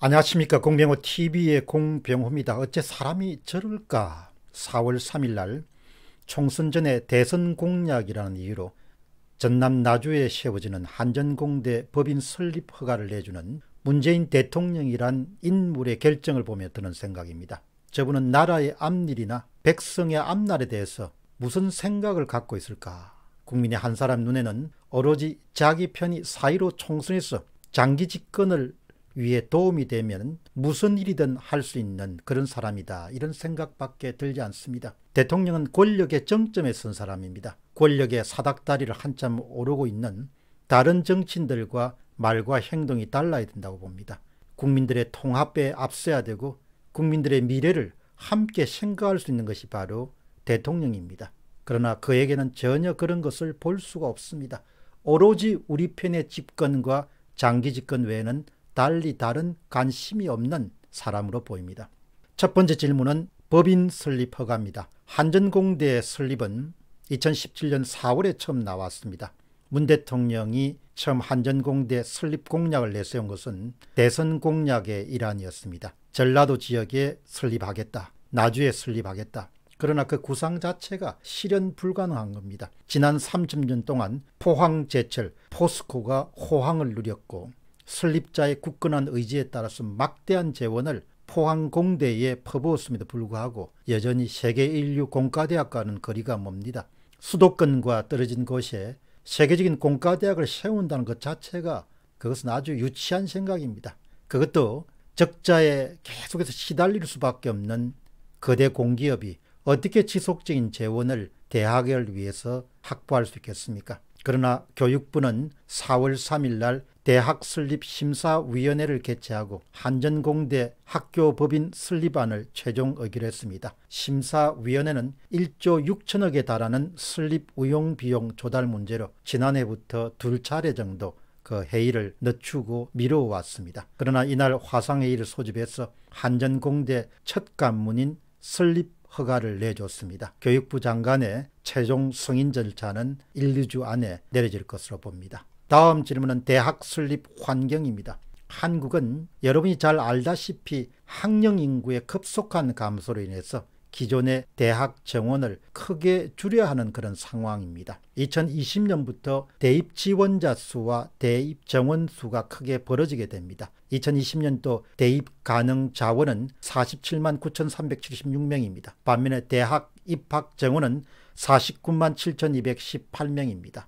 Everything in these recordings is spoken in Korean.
안녕하십니까 공병호 TV의 공병호입니다. 어째 사람이 저럴까 4월 3일 날 총선 전에 대선 공약이라는 이유로 전남 나주에 세워지는 한전공대 법인 설립 허가를 내주는 문재인 대통령이란 인물의 결정을 보며 드는 생각입니다. 저분은 나라의 앞일이나 백성의 앞날에 대해서 무슨 생각을 갖고 있을까? 국민의 한 사람 눈에는 오로지 자기 편이 사이로 총선에서 장기 집권을 위에 도움이 되면 무슨 일이든 할 수 있는 그런 사람이다. 이런 생각밖에 들지 않습니다. 대통령은 권력의 정점에 선 사람입니다. 권력의 사닥다리를 한참 오르고 있는 다른 정치인들과 말과 행동이 달라야 된다고 봅니다. 국민들의 통합에 앞서야 되고 국민들의 미래를 함께 생각할 수 있는 것이 바로 대통령입니다. 그러나 그에게는 전혀 그런 것을 볼 수가 없습니다. 오로지 우리 편의 집권과 장기 집권 외에는 달리 다른 관심이 없는 사람으로 보입니다. 첫 번째 질문은 법인 설립 허가입니다. 한전공대의 설립은 2017년 4월에 처음 나왔습니다. 문 대통령이 처음 한전공대 설립 공약을 내세운 것은 대선 공약의 일환이었습니다. 전라도 지역에 설립하겠다. 나주에 설립하겠다. 그러나 그 구상 자체가 실현 불가능한 겁니다. 지난 30년 동안 포항제철, 포스코가 호황을 누렸고 설립자의 굳건한 의지에 따라서 막대한 재원을 포항공대에 퍼부었음에도 불구하고 여전히 세계 인류 공과대학과는 거리가 멉니다. 수도권과 떨어진 곳에 세계적인 공과대학을 세운다는 것 자체가 그것은 아주 유치한 생각입니다. 그것도 적자에 계속해서 시달릴 수밖에 없는 거대 공기업이 어떻게 지속적인 재원을 대학을 위해서 확보할 수 있겠습니까? 그러나 교육부는 4월 3일 날 대학 설립 심사위원회를 개최하고 한전공대 학교법인 설립안을 최종 의결했습니다. 심사위원회는 1조 6천억에 달하는 설립 우용 비용 조달 문제로 지난해부터 두 차례 정도 그 회의를 늦추고 미뤄왔습니다. 그러나 이날 화상회의를 소집해서 한전공대 첫간문인 설립 허가를 내줬습니다. 교육부 장관의 최종 승인 절차는 1, 2주 안에 내려질 것으로 봅니다. 다음 질문은 대학 설립 환경입니다. 한국은 여러분이 잘 알다시피 학령 인구의 급속한 감소로 인해서 기존의 대학 정원을 크게 줄여야 하는 그런 상황입니다. 2020년부터 대입 지원자 수와 대입 정원 수가 크게 벌어지게 됩니다. 2020년도 대입 가능 자원은 47만 9,376명입니다. 반면에 대학 입학 정원은 49만 7,218명입니다.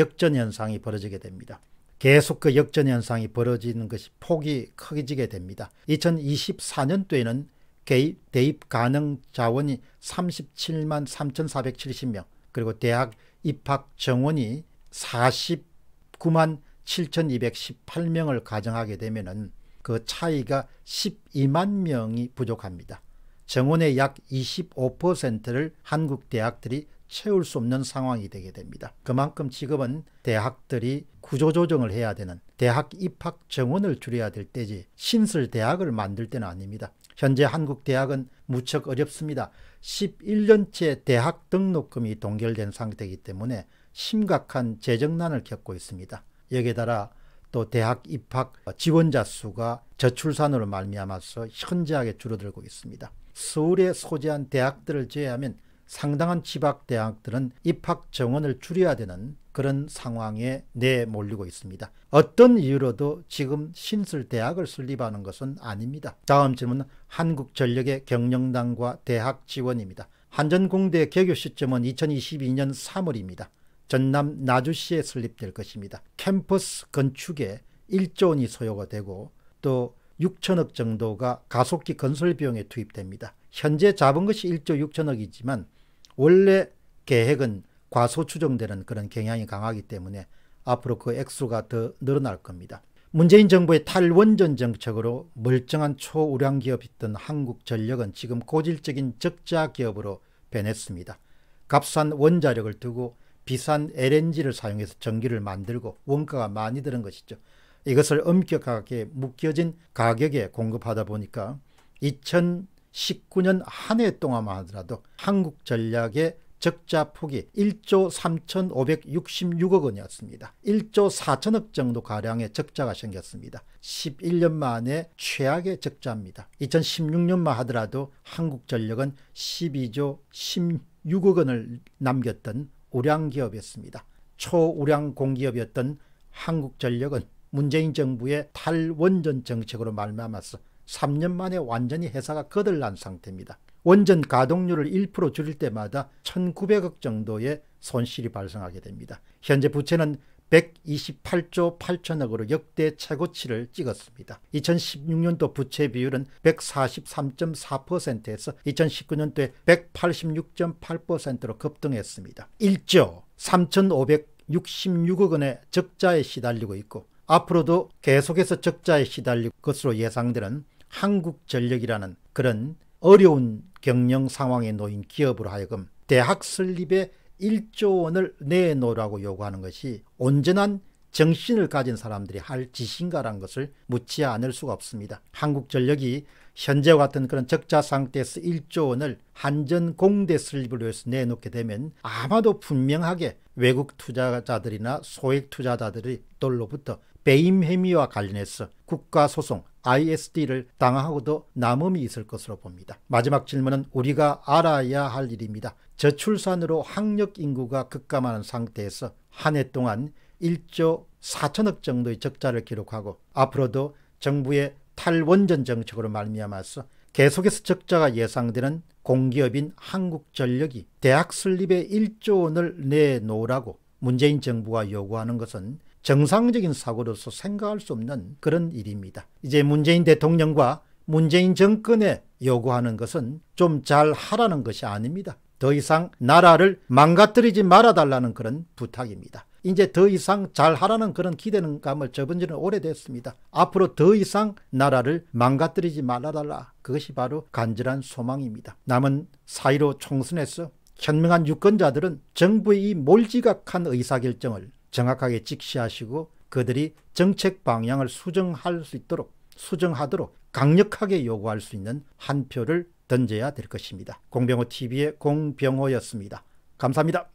역전 현상이 벌어지게 됩니다. 계속 그 역전 현상이 벌어지는 것이 폭이 커지게 됩니다. 2024년도에는 개입, 대입 가능 자원이 37만 3,470명, 그리고 대학 입학 정원이 49만 7,218명을 가정하게 되면그 차이가 12만 명이 부족합니다. 정원의 약 25%를 한국 대학들이 채울 수 없는 상황이 되게 됩니다. 그만큼 지금은 대학들이 구조조정을 해야 되는 대학 입학 정원을 줄여야 될 때지 신설 대학을 만들 때는 아닙니다. 현재 한국 대학은 무척 어렵습니다. 11년째 대학 등록금이 동결된 상태이기 때문에 심각한 재정난을 겪고 있습니다. 여기에 따라 또 대학 입학 지원자 수가 저출산으로 말미암아서 현저하게 줄어들고 있습니다. 서울에 소재한 대학들을 제외하면 상당한 지박 대학들은 입학 정원을 줄여야 되는 그런 상황에 내몰리고 있습니다. 어떤 이유로도 지금 신설 대학을 설립하는 것은 아닙니다. 다음 질문은 한국전력의 경영당과 대학 지원입니다. 한전공대 개교 시점은 2022년 3월입니다. 전남 나주시에 설립될 것입니다. 캠퍼스 건축에 1조 원이 소요가 되고 또 6천억 정도가 가속기 건설 비용에 투입됩니다. 현재 잡은 것이 1조 6천억이지만 원래 계획은 과소 추정되는 그런 경향이 강하기 때문에 앞으로 그 액수가 더 늘어날 겁니다. 문재인 정부의 탈원전 정책으로 멀쩡한 초우량 기업이던 한국전력은 지금 고질적인 적자 기업으로 변했습니다. 값싼 원자력을 두고 비싼 LNG를 사용해서 전기를 만들고 원가가 많이 드는 것이죠. 이것을 엄격하게 묶여진 가격에 공급하다 보니까 19년 한 해 동안만 하더라도 한국 전략의 적자 폭이 1조 3,566억 원이었습니다. 1조 4천억 정도 가량의 적자가 생겼습니다. 11년 만에 최악의 적자입니다. 2016년만 하더라도 한국전력은 12조 16억 원을 남겼던 우량기업이었습니다. 초우량 공기업이었던 한국전력은 문재인 정부의 탈원전 정책으로 말미암아서 3년 만에 완전히 회사가 거들난 상태입니다. 원전 가동률을 1% 줄일 때마다 1900억 정도의 손실이 발생하게 됩니다. 현재 부채는 128조 8천억으로 역대 최고치를 찍었습니다. 2016년도 부채 비율은 143.4%에서 2019년도에 186.8%로 급등했습니다. 1조 3,566억 원의 적자에 시달리고 있고 앞으로도 계속해서 적자에 시달릴 것으로 예상되는 한국전력이라는 그런 어려운 경영 상황에 놓인 기업으로 하여금 대학 설립에 1조 원을 내놓으라고 요구하는 것이 온전한 정신을 가진 사람들이 할 짓인가라는 것을 묻지 않을 수가 없습니다. 한국전력이 현재와 같은 그런 적자 상태에서 1조 원을 한전 공대 설립을 위해서 내놓게 되면 아마도 분명하게 외국 투자자들이나 소액 투자자들이 돌로부터 배임 혐의와 관련해서 국가소송 ISD를 당하고도 남음이 있을 것으로 봅니다. 마지막 질문은 우리가 알아야 할 일입니다. 저출산으로 학력 인구가 급감하는 상태에서 한 해 동안 1조 4천억 정도의 적자를 기록하고 앞으로도 정부의 탈원전 정책으로 말미암아서 계속해서 적자가 예상되는 공기업인 한국전력이 대학 설립에 1조 원을 내놓으라고 문재인 정부가 요구하는 것은 정상적인 사고로서 생각할 수 없는 그런 일입니다. 이제 문재인 대통령과 문재인 정권에 요구하는 것은 좀 잘 하라는 것이 아닙니다. 더 이상 나라를 망가뜨리지 말아달라는 그런 부탁입니다. 이제 더 이상 잘 하라는 그런 기대감을 접은 지는 오래됐습니다. 앞으로 더 이상 나라를 망가뜨리지 말아달라. 그것이 바로 간절한 소망입니다. 남은 사1로 총선에서 현명한 유권자들은 정부의 이 몰지각한 의사결정을 정확하게 직시하시고 그들이 정책 방향을 수정할 수 있도록 수정하도록 강력하게 요구할 수 있는 한 표를 던져야 될 것입니다. 공병호 TV의 공병호였습니다. 감사합니다.